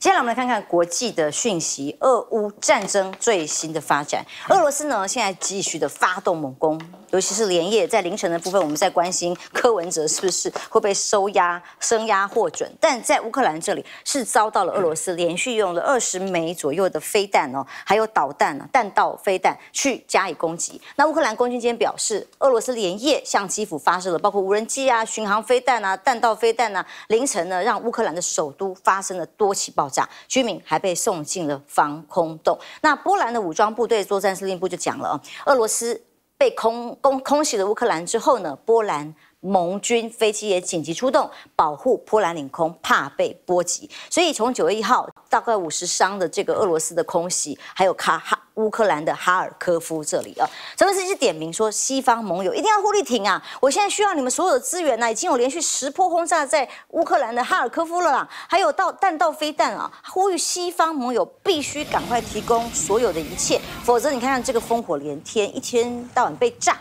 接下来我们来看看国际的讯息，俄乌战争最新的发展。俄罗斯呢现在继续的发动猛攻，尤其是连夜在凌晨的部分，我们在关心柯文哲是不是会被收押、声押获准？但在乌克兰这里是遭到了俄罗斯连续用了二十枚左右的飞弹哦，还有导弹呢，弹道飞弹去加以攻击。那乌克兰空军今天表示，俄罗斯连夜向基辅发射了包括无人机啊、巡航飞弹啊、弹道飞弹啊，凌晨呢让乌克兰的首都发生了多起爆。居民还被送进了防空洞。那波兰的武装部队作战司令部就讲了啊，俄罗斯被空攻空袭了乌克兰之后呢，波兰。盟军飞机也紧急出动，保护波兰领空，怕被波及。所以从九月一号，大概五十伤的这个俄罗斯的空袭，还有卡哈乌克兰的哈尔科夫这里啊，泽连斯基点名说，西方盟友一定要互力挺啊！我现在需要你们所有的资源啊，已经有连续十波轰炸在乌克兰的哈尔科夫了啦，还有到弹道飞弹啊，呼吁西方盟友必须赶快提供所有的一切，否则你看看这个烽火连天，一天到晚被炸。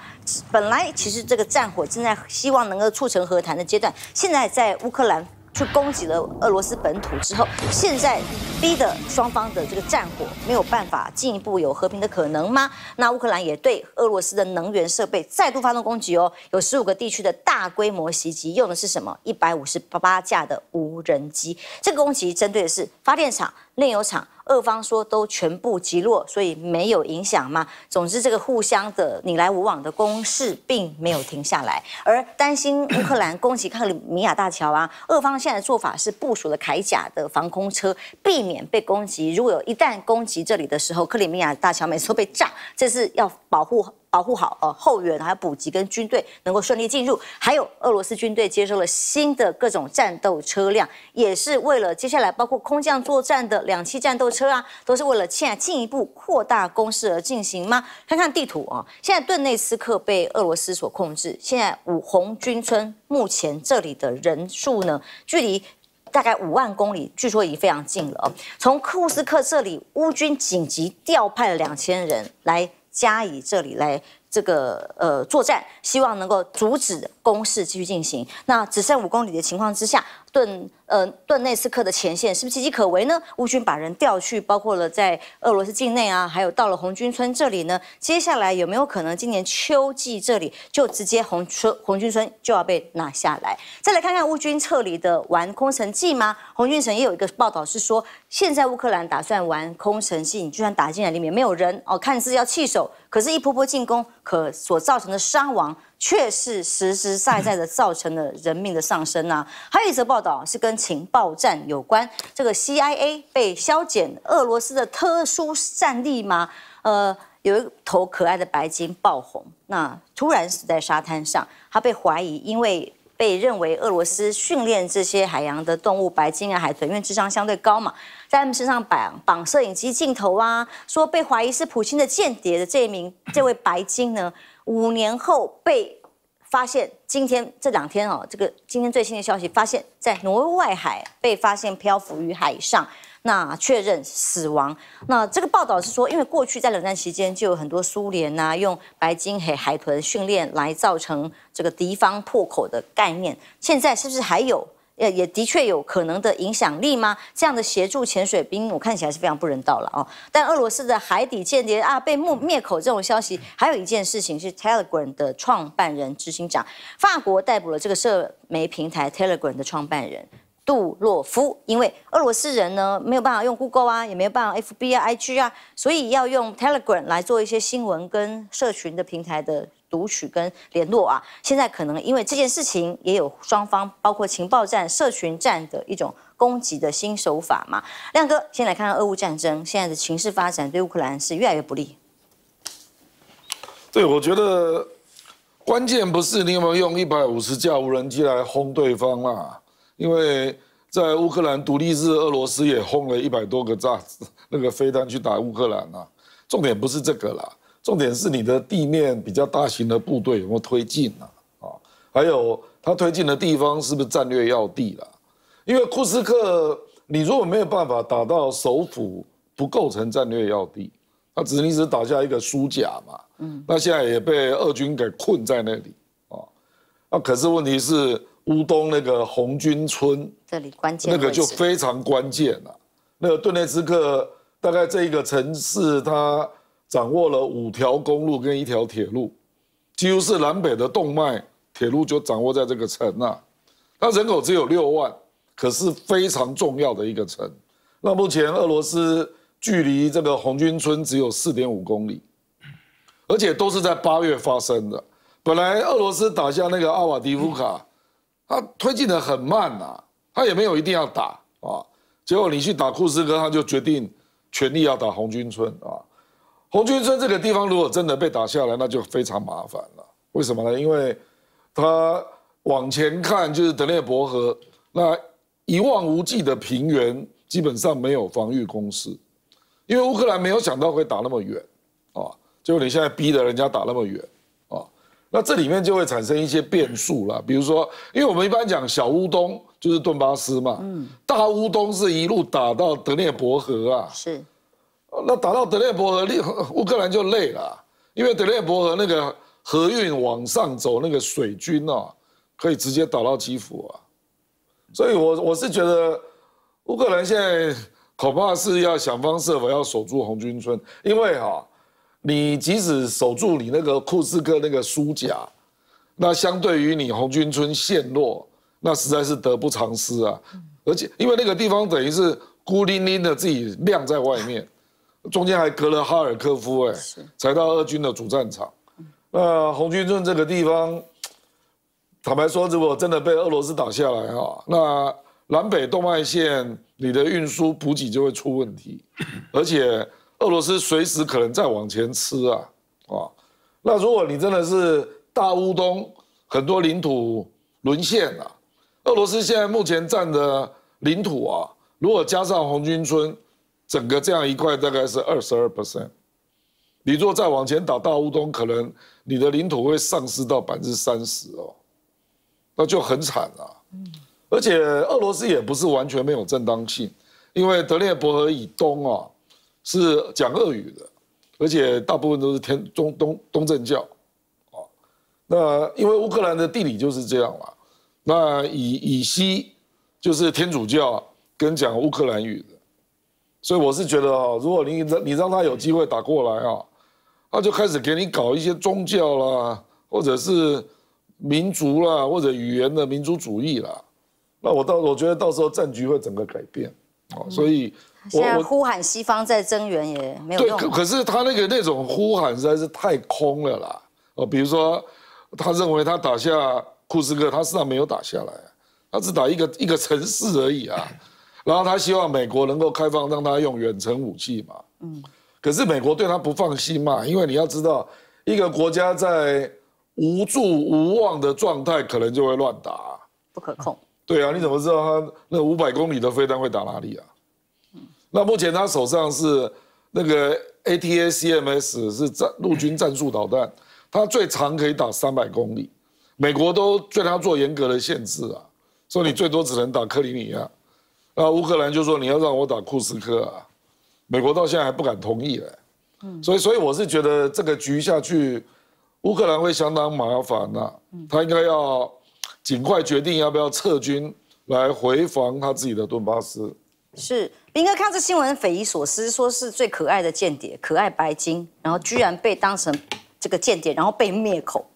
本来其实这个战火正在希望能够促成和谈的阶段，现在在乌克兰去攻击了俄罗斯本土之后，现在逼得双方的这个战火没有办法进一步有和平的可能吗？那乌克兰也对俄罗斯的能源设备再度发动攻击哦，有十五个地区的大规模袭击，用的是什么？一百五十八架的无人机。这个攻击针对的是发电厂、炼油厂。俄方说都全部击落，所以没有影响嘛。总之，这个互相的你来我往的攻势并没有停下来。而担心乌克兰攻击克里米亚大桥啊，俄方现在的做法是部署了铠甲的防空车，避免被攻击。如果有一旦攻击这里的时候，克里米亚大桥每次都被炸，这是要保护。保护好呃后援，还有补给跟军队能够顺利进入，还有俄罗斯军队接收了新的各种战斗车辆，也是为了接下来包括空降作战的两栖战斗车啊，都是为了现在进一步扩大攻势而进行吗？看看地图啊，现在顿内斯克被俄罗斯所控制，现在五红军村目前这里的人数呢，距离大概五万公里，据说已经非常近了。从库斯克这里，乌军紧急调派了两千人来。加以这里来这个呃作战，希望能够阻止攻势继续进行。那只剩五公里的情况之下。顿，呃，顿内斯克的前线是不是岌岌可危呢？乌军把人调去，包括了在俄罗斯境内啊，还有到了红军村这里呢。接下来有没有可能今年秋季这里就直接红村红军村就要被拿下来？再来看看乌军撤离的玩空城计吗？红军城也有一个报道是说，现在乌克兰打算玩空城计，你就算打进来里面没有人哦，看似要弃守，可是一波波进攻。可所造成的伤亡，却是实实在在的造成了人命的上升啊！还有一则报道是跟情报战有关，这个 CIA 被削减俄罗斯的特殊战力吗？呃，有一头可爱的白鲸爆红，那突然死在沙滩上，他被怀疑因为。被认为俄罗斯训练这些海洋的动物白鲸啊海豚，因为智商相对高嘛，在他们身上绑绑摄影机镜头啊，说被怀疑是普京的间谍的这一名 这位白鲸呢，五年后被发现，今天这两天哦，这个今天最新的消息，发现在挪威外海被发现漂浮于海上。那确认死亡。那这个报道是说，因为过去在冷战期间就有很多苏联呐，用白金黑海豚训练来造成这个敌方破口的概念。现在是不是还有？也也的确有可能的影响力吗？这样的协助潜水兵，我看起来是非常不人道了哦。但俄罗斯的海底间谍啊，被灭灭口这种消息，还有一件事情是 Telegram 的创办人执行长，法国逮捕了这个社媒平台 Telegram 的创办人。杜洛夫，因为俄罗斯人呢没有办法用 Google 啊，也没有办法 F B I G 啊，所以要用 Telegram 来做一些新闻跟社群的平台的读取跟联络啊。现在可能因为这件事情，也有双方包括情报站、社群站的一种攻击的新手法嘛。亮哥，先来看看俄乌战争现在的情势发展，对乌克兰是越来越不利。对，我觉得关键不是你有没有用一百五十架无人机来轰对方啦。因为在乌克兰独立日，俄罗斯也轰了一百多个炸那个飞弹去打乌克兰啊。重点不是这个啦，重点是你的地面比较大型的部队有没有推进啊？啊，还有他推进的地方是不是战略要地啦？因为库斯克，你如果没有办法打到首府，不构成战略要地，他只是一直打下一个输家嘛。嗯，那现在也被俄军给困在那里啊。啊，可是问题是。乌东那个红军村，这里关键，那个就非常关键了。那个顿涅茨克大概这一个城市，它掌握了五条公路跟一条铁路，几乎是南北的动脉。铁路就掌握在这个城啊，它人口只有六万，可是非常重要的一个城。那目前俄罗斯距离这个红军村只有四点五公里，而且都是在八月发生的。本来俄罗斯打下那个阿瓦迪夫卡。他推进的很慢呐，他也没有一定要打啊。结果你去打库斯科，他就决定全力要打红军村啊。红军村这个地方如果真的被打下来，那就非常麻烦了。为什么呢？因为他往前看就是德涅伯河，那一望无际的平原基本上没有防御工事，因为乌克兰没有想到会打那么远啊。结果你现在逼得人家打那么远。那这里面就会产生一些变数了，比如说，因为我们一般讲小乌东就是顿巴斯嘛，嗯，大乌东是一路打到德涅伯河啊，是，那打到德涅伯河，乌 乌克兰就累了，因为德涅伯河那个河运往上走，那个水军啊，可以直接打到基辅啊，所以我我是觉得乌克兰现在恐怕是要想方设法要守住红军村，因为哈。你即使守住你那个库斯克那个苏甲，那相对于你红军村陷落，那实在是得不偿失啊。而且因为那个地方等于是孤零零的自己晾在外面，中间还隔了哈尔科夫，哎，才到俄军的主战场。那红军村这个地方，坦白说，如果真的被俄罗斯打下来哈，那南北动脉线，你的运输补给就会出问题，而且。俄罗斯随时可能再往前吃啊啊！那如果你真的是大乌东很多领土沦陷了，俄罗斯现在目前占的领土啊，如果加上红军村，整个这样一块大概是二十二%。你若再往前打大乌东，可能你的领土会丧失到百分之三十哦，那就很惨啊！而且俄罗斯也不是完全没有正当性，因为德列伯河以东啊。是讲俄语的，而且大部分都是天中东东正教，啊，那因为乌克兰的地理就是这样嘛，那以以西就是天主教跟讲乌克兰语的，所以我是觉得哦，如果你你让他有机会打过来啊，他就开始给你搞一些宗教啦，或者是民族啦，或者语言的民族主义啦，那我到我觉得到时候战局会整个改变，啊，所以。现在呼喊西方在增援也没有用。对，可是他那个那种呼喊实在是太空了啦。哦，比如说，他认为他打下库斯克，他实际上没有打下来，他只打一个一个城市而已啊。然后他希望美国能够开放让他用远程武器嘛。嗯。可是美国对他不放心嘛，因为你要知道，一个国家在无助无望的状态，可能就会乱打，不可控。对啊，你怎么知道他那五百公里的飞弹会打哪里啊？那目前他手上是那个 A T A C M S，是战陆军战术导弹，它最长可以打三百公里，美国都对他做严格的限制啊，说你最多只能打克里米亚，那乌克兰就说你要让我打库斯科啊，美国到现在还不敢同意嘞，嗯，所以所以我是觉得这个局下去，乌克兰会相当麻烦呐，他应该要尽快决定要不要撤军来回防他自己的顿巴斯。是，斌哥看这新闻匪夷所思，说是最可爱的间谍，可爱白金，然后居然被当成这个间谍，然后被灭口。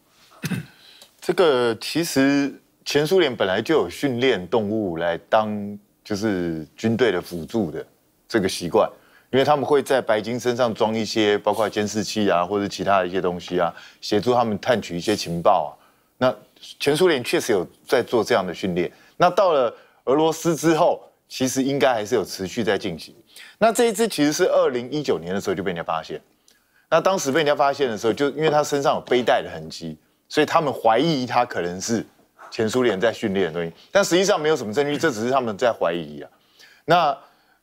这个其实前苏联本来就有训练动物来当就是军队的辅助的这个习惯，因为他们会在白金身上装一些包括监视器啊，或者其他一些东西啊，协助他们探取一些情报啊。那前苏联确实有在做这样的训练，那到了俄罗斯之后。其实应该还是有持续在进行。那这一只其实是二零一九年的时候就被人家发现，那当时被人家发现的时候，就因为它身上有背带的痕迹，所以他们怀疑它可能是前苏联在训练的东西，但实际上没有什么证据，这只是他们在怀疑啊。那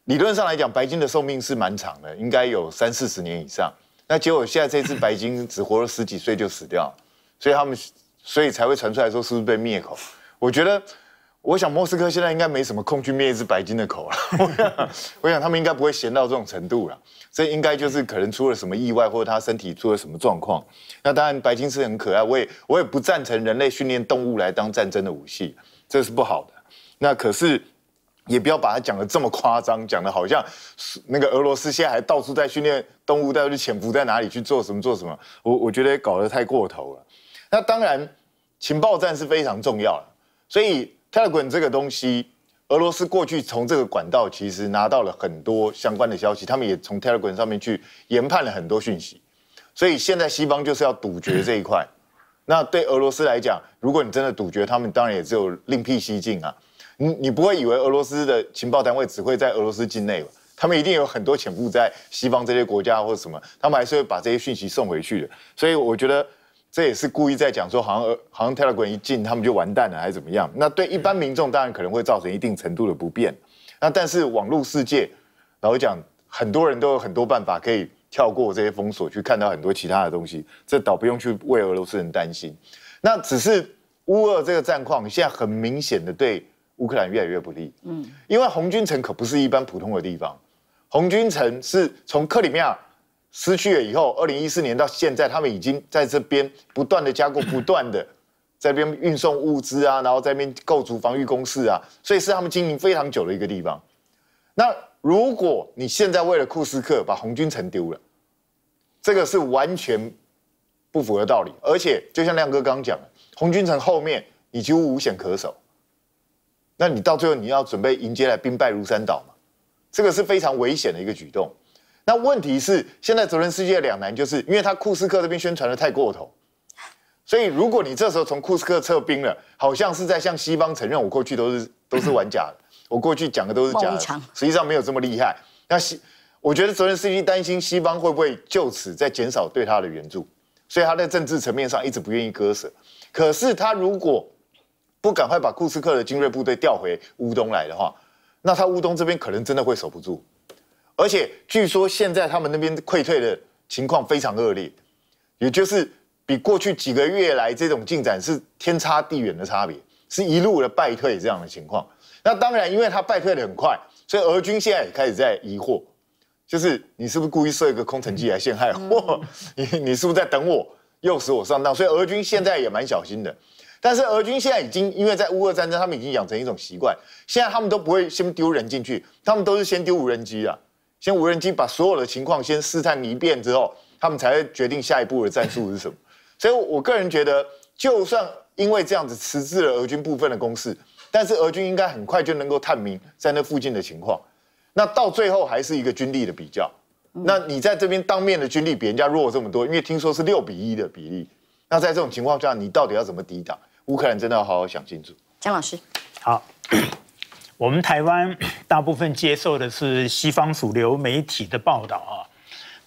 理论上来讲，白金的寿命是蛮长的，应该有三四十年以上。那结果现在这只白金只活了十几岁就死掉，所以他们所以才会传出来说是不是被灭口？我觉得。我想，莫斯科现在应该没什么空去灭一只白金的口了。我想，他们应该不会闲到这种程度了。这应该就是可能出了什么意外，或者他身体出了什么状况。那当然，白金是很可爱，我也我也不赞成人类训练动物来当战争的武器，这是不好的。那可是，也不要把它讲得这么夸张，讲的好像那个俄罗斯现在还到处在训练动物，到处潜伏在哪里去做什么做什么。我我觉得搞得太过头了。那当然，情报战是非常重要所以。Telegram 这个东西，俄罗斯过去从这个管道其实拿到了很多相关的消息，他们也从 Telegram 上面去研判了很多讯息，所以现在西方就是要堵绝这一块。那对俄罗斯来讲，如果你真的堵绝，他们当然也只有另辟蹊径啊。你你不会以为俄罗斯的情报单位只会在俄罗斯境内吧？他们一定有很多潜伏在西方这些国家或者什么，他们还是会把这些讯息送回去的。所以我觉得。这也是故意在讲说，好像好像 Telegram 一进，他们就完蛋了，还是怎么样？那对一般民众当然可能会造成一定程度的不便。那但是网络世界，老是讲很多人都有很多办法可以跳过这些封锁，去看到很多其他的东西。这倒不用去为俄罗斯人担心。那只是乌俄这个战况现在很明显的对乌克兰越来越不利。嗯，因为红军城可不是一般普通的地方，红军城是从克里米亚。失去了以后，二零一四年到现在，他们已经在这边不断的加固，不断的在边运送物资啊，然后在边构筑防御工事啊，所以是他们经营非常久的一个地方。那如果你现在为了库斯克把红军城丢了，这个是完全不符合道理。而且就像亮哥刚讲的，红军城后面你几乎无险可守，那你到最后你要准备迎接来兵败如山倒嘛？这个是非常危险的一个举动。那问题是，现在责任世界两难，就是因为他库斯克这边宣传的太过头，所以如果你这时候从库斯克撤兵了，好像是在向西方承认我过去都是都是玩假，的，我过去讲的都是假，的，实际上没有这么厉害。那西，我觉得责任斯基担心西方会不会就此在减少对他的援助，所以他在政治层面上一直不愿意割舍。可是他如果不赶快把库斯克的精锐部队调回乌东来的话，那他乌东这边可能真的会守不住。而且据说现在他们那边溃退的情况非常恶劣，也就是比过去几个月来这种进展是天差地远的差别，是一路的败退这样的情况。那当然，因为他败退的很快，所以俄军现在也开始在疑惑，就是你是不是故意设一个空城计来陷害我？你你是不是在等我诱使我上当？所以俄军现在也蛮小心的。但是俄军现在已经因为在乌俄战争，他们已经养成一种习惯，现在他们都不会先丢人进去，他们都是先丢无人机啊。先无人机把所有的情况先试探一遍之后，他们才会决定下一步的战术是什么。所以，我个人觉得，就算因为这样子迟滞了俄军部分的攻势，但是俄军应该很快就能够探明在那附近的情况。那到最后还是一个军力的比较。那你在这边当面的军力比人家弱这么多，因为听说是六比一的比例。那在这种情况下，你到底要怎么抵挡？乌克兰真的要好好想清楚。江老师，好。我们台湾 大部分接受的是西方主流媒体的报道啊，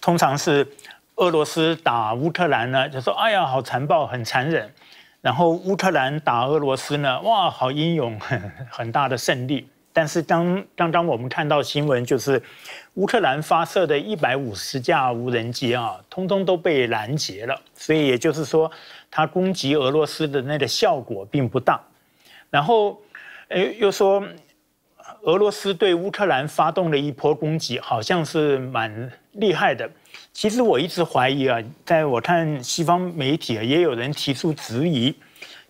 通常是俄罗斯打乌克兰呢，就说哎呀，好残暴，很残忍；然后乌克兰打俄罗斯呢，哇，好英勇，很 很大的胜利。但是当刚刚我们看到新闻，就是乌克兰发射的一百五十架无人机啊，通通都被拦截了，所以也就是说，它攻击俄罗斯的那个效果并不大。然后，诶，又说。俄罗斯对乌克兰发动了一波攻击，好像是蛮厉害的。其实我一直怀疑啊，在我看西方媒体啊，也有人提出质疑，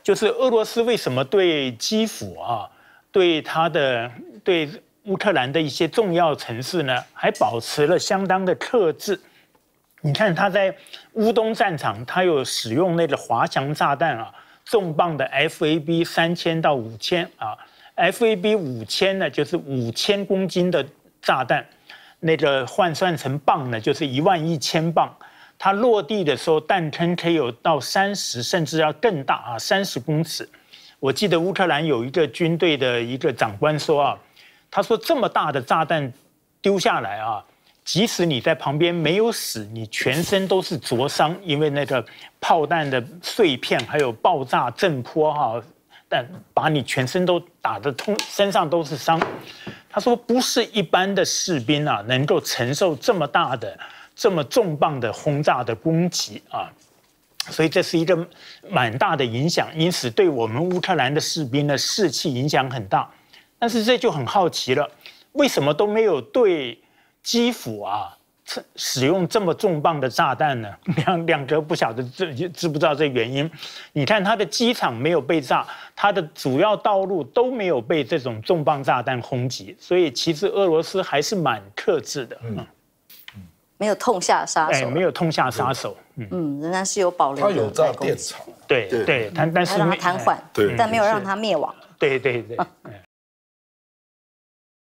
就是俄罗斯为什么对基辅啊、对他的、对乌克兰的一些重要城市呢，还保持了相当的克制？你看他在乌东战场，他有使用那个滑翔炸弹啊，重磅的 FAB 三千到五千啊。FAB 五千呢，就是五千公斤的炸弹，那个换算成磅呢，就是一万一千磅。它落地的时候，弹坑可以有到三十，甚至要更大啊，三十公尺。我记得乌克兰有一个军队的一个长官说啊，他说这么大的炸弹丢下来啊，即使你在旁边没有死，你全身都是灼伤，因为那个炮弹的碎片还有爆炸震波哈，但把你全身都。打得通身上都是伤，他说不是一般的士兵啊，能够承受这么大的、这么重磅的轰炸的攻击啊，所以这是一个蛮大的影响，因此对我们乌克兰的士兵的士气影响很大。但是这就很好奇了，为什么都没有对基辅啊？使用这么重磅的炸弹呢？两两个不晓得知知不知道这原因？你看他的机场没有被炸，他的主要道路都没有被这种重磅炸弹轰击，所以其实俄罗斯还是蛮克制的。嗯，没有痛下杀手，没有痛下杀手。嗯，仍然是有保留。他有炸电厂，对对，他但是他瘫痪，对，但没有让他灭亡。对对对。